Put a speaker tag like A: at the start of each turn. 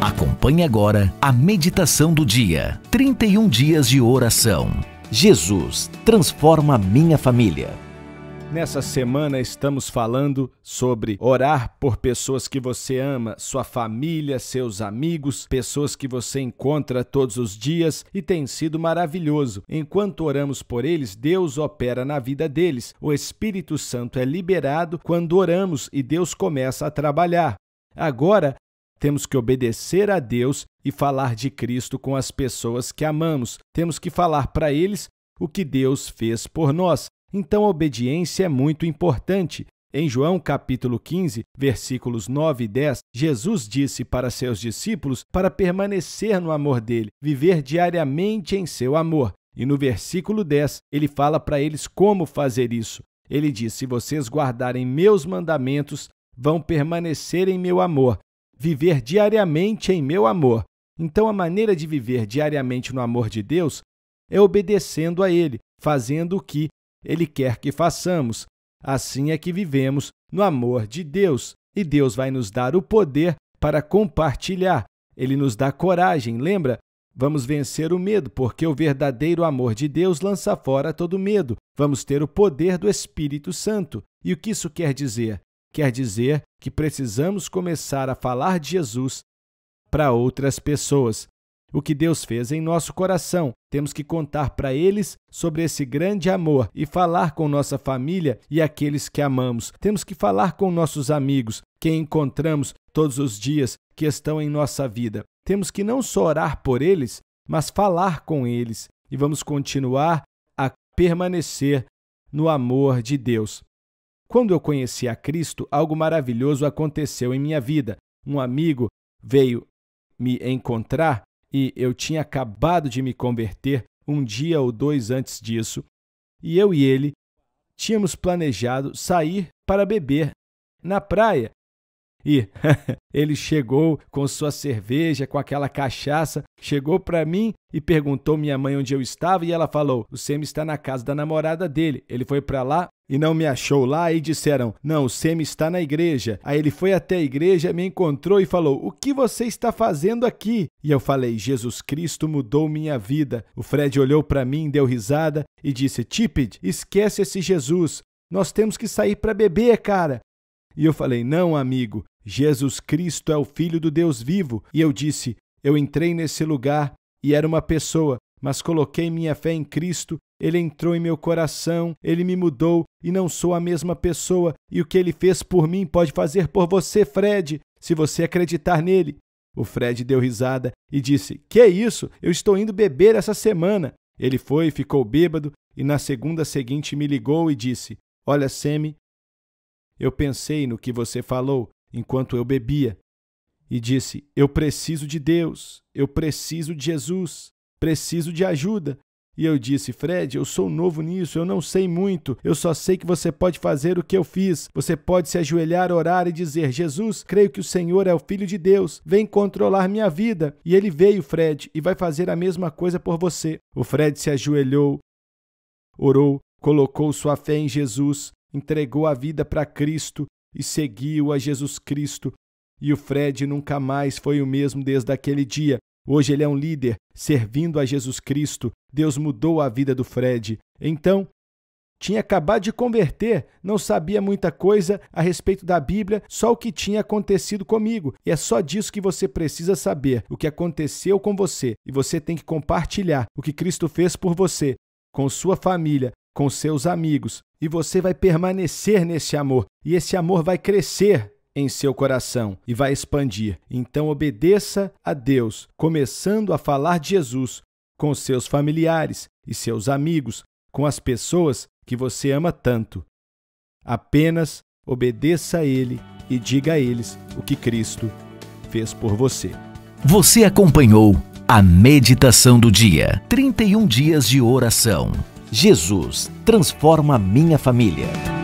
A: Acompanhe agora a meditação do dia. 31 dias de oração. Jesus transforma minha família. Nessa semana estamos falando sobre orar por pessoas que você ama, sua família, seus amigos, pessoas que você encontra todos os dias e tem sido maravilhoso. Enquanto oramos por eles, Deus opera na vida deles. O Espírito Santo é liberado quando oramos e Deus começa a trabalhar. Agora temos que obedecer a Deus e falar de Cristo com as pessoas que amamos. Temos que falar para eles o que Deus fez por nós. Então a obediência é muito importante. Em João capítulo 15, versículos 9 e 10, Jesus disse para seus discípulos para permanecer no amor dele, viver diariamente em seu amor. E no versículo 10, ele fala para eles como fazer isso. Ele diz: Se vocês guardarem meus mandamentos, vão permanecer em meu amor, viver diariamente em meu amor. Então, a maneira de viver diariamente no amor de Deus é obedecendo a Ele, fazendo o que Ele quer que façamos. Assim é que vivemos no amor de Deus. E Deus vai nos dar o poder para compartilhar. Ele nos dá coragem, lembra? Vamos vencer o medo, porque o verdadeiro amor de Deus lança fora todo medo. Vamos ter o poder do Espírito Santo. E o que isso quer dizer? quer dizer que precisamos começar a falar de Jesus para outras pessoas. O que Deus fez em nosso coração, temos que contar para eles sobre esse grande amor e falar com nossa família e aqueles que amamos. Temos que falar com nossos amigos, que encontramos todos os dias, que estão em nossa vida. Temos que não só orar por eles, mas falar com eles. E vamos continuar a permanecer no amor de Deus. Quando eu conheci a Cristo, algo maravilhoso aconteceu em minha vida. Um amigo veio me encontrar e eu tinha acabado de me converter um dia ou dois antes disso. E eu e ele tínhamos planejado sair para beber na praia e ele chegou com sua cerveja, com aquela cachaça, chegou para mim e perguntou minha mãe onde eu estava e ela falou: "O Semi está na casa da namorada dele. Ele foi para lá e não me achou lá e disseram: "Não, o Semi está na igreja". Aí ele foi até a igreja, me encontrou e falou: "O que você está fazendo aqui?". E eu falei: "Jesus Cristo mudou minha vida". O Fred olhou para mim, deu risada e disse: "Tipid, esquece esse Jesus. Nós temos que sair para beber, cara". E eu falei: "Não, amigo, Jesus Cristo é o Filho do Deus vivo. E eu disse: Eu entrei nesse lugar e era uma pessoa, mas coloquei minha fé em Cristo, ele entrou em meu coração, ele me mudou e não sou a mesma pessoa. E o que ele fez por mim pode fazer por você, Fred, se você acreditar nele. O Fred deu risada e disse: Que é isso? Eu estou indo beber essa semana. Ele foi, ficou bêbado e na segunda seguinte me ligou e disse: Olha, Semi, eu pensei no que você falou enquanto eu bebia, e disse: Eu preciso de Deus, eu preciso de Jesus, preciso de ajuda. E eu disse: Fred, eu sou novo nisso, eu não sei muito, eu só sei que você pode fazer o que eu fiz. Você pode se ajoelhar, orar e dizer: Jesus, creio que o Senhor é o Filho de Deus, vem controlar minha vida. E ele veio, Fred, e vai fazer a mesma coisa por você. O Fred se ajoelhou, orou, colocou sua fé em Jesus, entregou a vida para Cristo e seguiu a Jesus Cristo. E o Fred nunca mais foi o mesmo desde aquele dia. Hoje ele é um líder, servindo a Jesus Cristo. Deus mudou a vida do Fred. Então, tinha acabado de converter, não sabia muita coisa a respeito da Bíblia, só o que tinha acontecido comigo. E é só disso que você precisa saber, o que aconteceu com você. E você tem que compartilhar o que Cristo fez por você, com sua família, com seus amigos, e você vai permanecer nesse amor, e esse amor vai crescer em seu coração e vai expandir. Então obedeça a Deus, começando a falar de Jesus com seus familiares e seus amigos, com as pessoas que você ama tanto. Apenas obedeça a Ele e diga a eles o que Cristo fez por você. Você acompanhou a meditação do dia 31 dias de oração. Jesus transforma minha família.